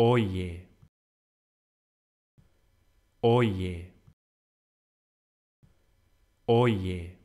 Oye. Oye. Oye.